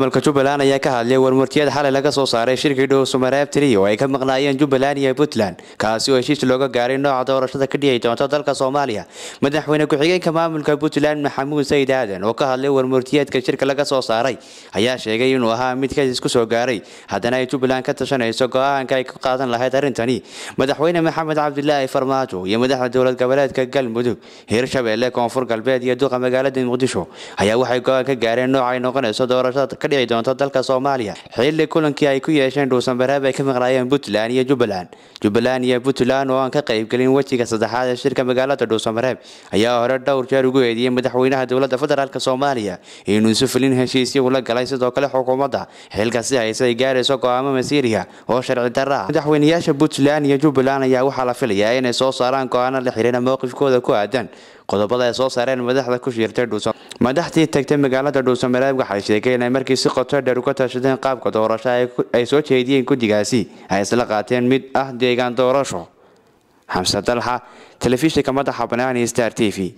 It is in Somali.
maamulka jubbaland ayaa ka hadlay warmurtiyeed xalay laga soo saaray shirkii dhowsumareeb tiriy oo ay ka maqnaayeen jubbaland iyo puntland kaasi oo heshiis looga gaaray nooca doorashada ka dhici doonta dalka soomaaliya madaxweyne ku-xigeenka maamulka puntland maxamuud sayid aadan oo ka hadlay warmurtiyeedka shirka laga soo saaray ayaa sheegay inuu ahaa mid kaisku soo gaaray haddana ay jubbaland ka tashanayso go-aanka ay ka qaadan lahayd arrintani madaxweyne maxamed cabdilaahi farmaajo iyo madaxda dowlad goboleedka galmudug hirshabeelle koonfur galbeed iyo duqa magaalada muqdisho ayaa waxay go-aan ka gaareen nooca ay noqonayso doorashada dhici doonto dalka soomaaliya xilli kulankii ay ku yeesheen dhuusanbareeb ay ka maqlaayeen puntland iyo jubbaland jubbaland iyo puntland oo aan ka qaybgelin wejiga saddexaad ee shirka magaalada dhuusanbareeb ayaa hore dhowr jeer ugu eediyey madaxweynaha dowladda federaalk soomaaliya inuusu filin heshiisya ula galay sidoo kale xukuumadda xilkasi hayse ay gaarayso go-aamo masiiriya oo sharci darra ah madaxweyneyaasha puntland iyo jubbaland ayaa waxaa la filayaa inay soo saaraan go-aano la xiriira mowqifkooda ku aadan qodobada ay soo saareen madaxda ku shiirtay dhuusan madaxdii tagtay magaalada dhuusamareeb waxay sheegeen inay markii si qoto dheer uga tashadeen qaabka doorasho ay soo jeediyeen guddigaasi ay isla qaateen mid ah deegaan doorasho xamse dalxa telefishinka madaxa banaani star t v